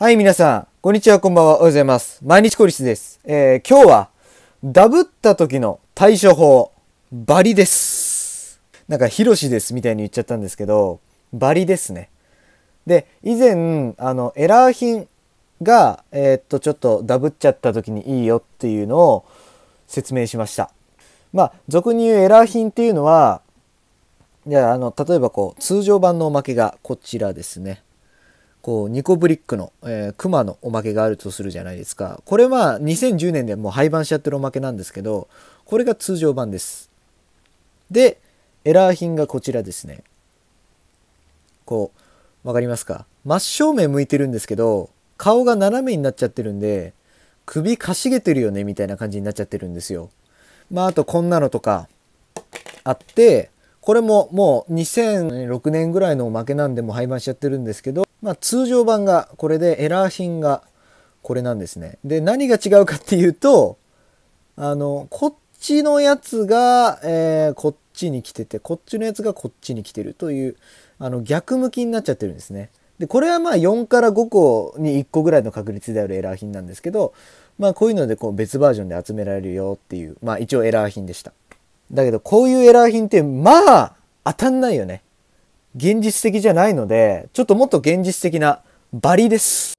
はい、皆さん、こんにちは、こんばんは、おはようございます。毎日コリスです。えー、今日は、ダブった時の対処法、バリです。なんか、ヒロシですみたいに言っちゃったんですけど、バリですね。で、以前、あの、エラー品が、えー、っと、ちょっとダブっちゃった時にいいよっていうのを説明しました。まあ、俗に言うエラー品っていうのは、じゃあ、あの、例えばこう、通常版のおまけがこちらですね。こうニコブリックの、えー、マのおまけがあるとするじゃないですかこれは2010年でもう廃盤しちゃってるおまけなんですけどこれが通常版ですでエラー品がこちらですねこう分かりますか真正面向いてるんですけど顔が斜めになっちゃってるんで首かしげてるよねみたいな感じになっちゃってるんですよまああとこんなのとかあってこれももう2006年ぐらいの負けなんでも廃盤しちゃってるんですけど、まあ、通常版がこれでエラー品がこれなんですね。で何が違うかっていうとあのこっちのやつが、えー、こっちに来ててこっちのやつがこっちに来てるというあの逆向きになっちゃってるんですね。でこれはまあ4から5個に1個ぐらいの確率であるエラー品なんですけど、まあ、こういうのでこう別バージョンで集められるよっていう、まあ、一応エラー品でした。だけど、こういうエラー品って、まあ、当たんないよね。現実的じゃないので、ちょっともっと現実的なバリです。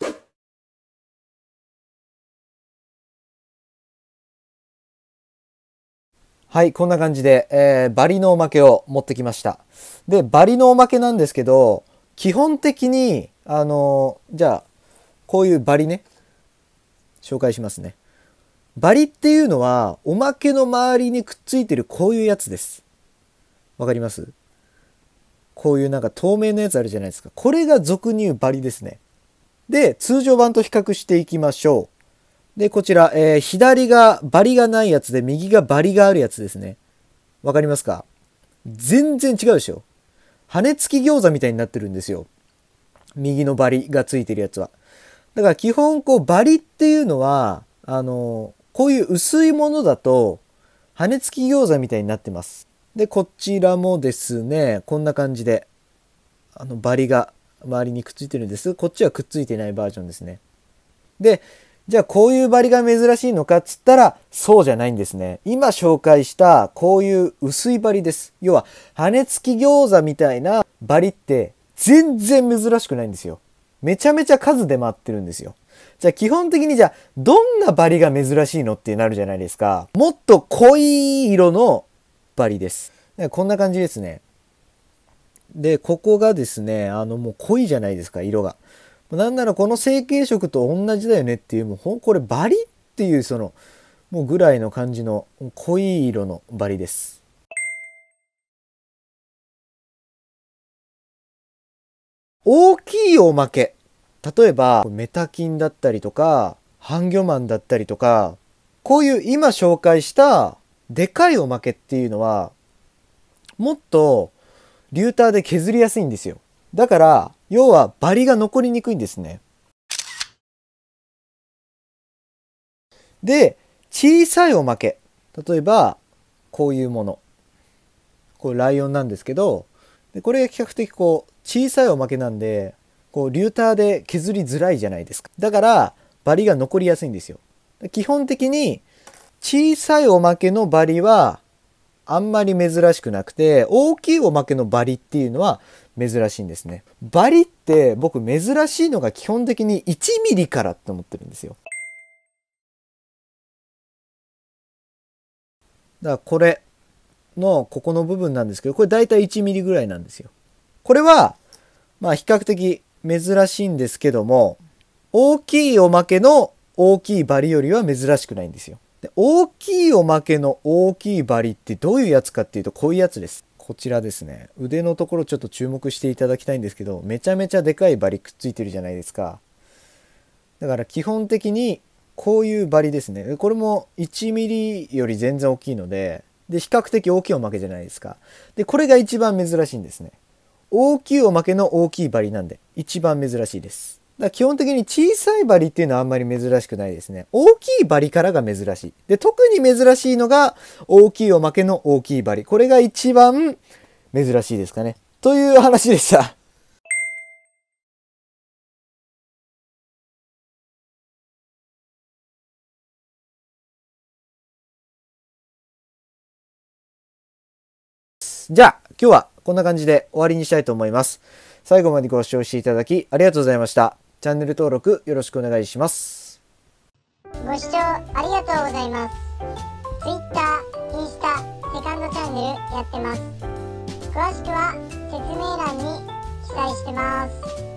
はい、こんな感じで、えー、バリのおまけを持ってきました。で、バリのおまけなんですけど、基本的に、あのー、じゃあ、こういうバリね、紹介しますね。バリっていうのは、おまけの周りにくっついてるこういうやつです。わかりますこういうなんか透明のやつあるじゃないですか。これが俗に言うバリですね。で、通常版と比較していきましょう。で、こちら、えー、左がバリがないやつで、右がバリがあるやつですね。わかりますか全然違うでしょ。羽根付き餃子みたいになってるんですよ。右のバリがついてるやつは。だから基本こうバリっていうのは、あの、こういう薄いものだと、羽根付き餃子みたいになってます。で、こちらもですね、こんな感じで、あの、バリが周りにくっついてるんですこっちはくっついてないバージョンですね。で、じゃあこういうバリが珍しいのかっつったら、そうじゃないんですね。今紹介したこういう薄いバリです。要は、羽根付き餃子みたいなバリって全然珍しくないんですよ。めちゃめちゃ数出回ってるんですよ。じゃあ基本的にじゃあ、どんなバリが珍しいのってなるじゃないですか。もっと濃い色のバリです。こんな感じですね。で、ここがですね、あのもう濃いじゃないですか、色が。なんならこの成型色と同じだよねっていう、もうこれバリっていうその、もうぐらいの感じの濃い色のバリです。大きいおまけ例えばメタキンだったりとかハンギョマンだったりとかこういう今紹介したでかいおまけっていうのはもっとリューターで削りやすいんですよだから要はバリが残りにくいんですねで小さいおまけ例えばこういうものこれライオンなんですけどでこれが比較的こう小さいおまけなんでこうリューターで削りづらいじゃないですかだからバリが残りやすいんですよ基本的に小さいおまけのバリはあんまり珍しくなくて大きいおまけのバリっていうのは珍しいんですねバリって僕珍しいのが基本的に1ミリからって思ってるんですよだからこれのここの部分なんですけどこれ大体1ミリぐらいなんですよこれはまあ比較的珍しいんですけども大きいおまけの大きいバリよりは珍しくないんですよで大きいおまけの大きいバリってどういうやつかっていうとこういうやつですこちらですね腕のところちょっと注目していただきたいんですけどめちゃめちゃでかいバリくっついてるじゃないですかだから基本的にこういうバリですねこれも 1mm より全然大きいのでで比較的大きいおまけじゃないですかでこれが一番珍しいんですね大きいおまけの大きい針なんで一番珍しいです。だ基本的に小さい針っていうのはあんまり珍しくないですね。大きい針からが珍しい。で、特に珍しいのが大きいおまけの大きい針。これが一番珍しいですかね。という話でした。じゃあ、今日はこんな感じで終わりにしたいと思います。最後までご視聴していただきありがとうございました。チャンネル登録よろしくお願いします。ご視聴ありがとうございます。Twitter、インスタ、セカンドチャンネルやってます。詳しくは説明欄に記載してます。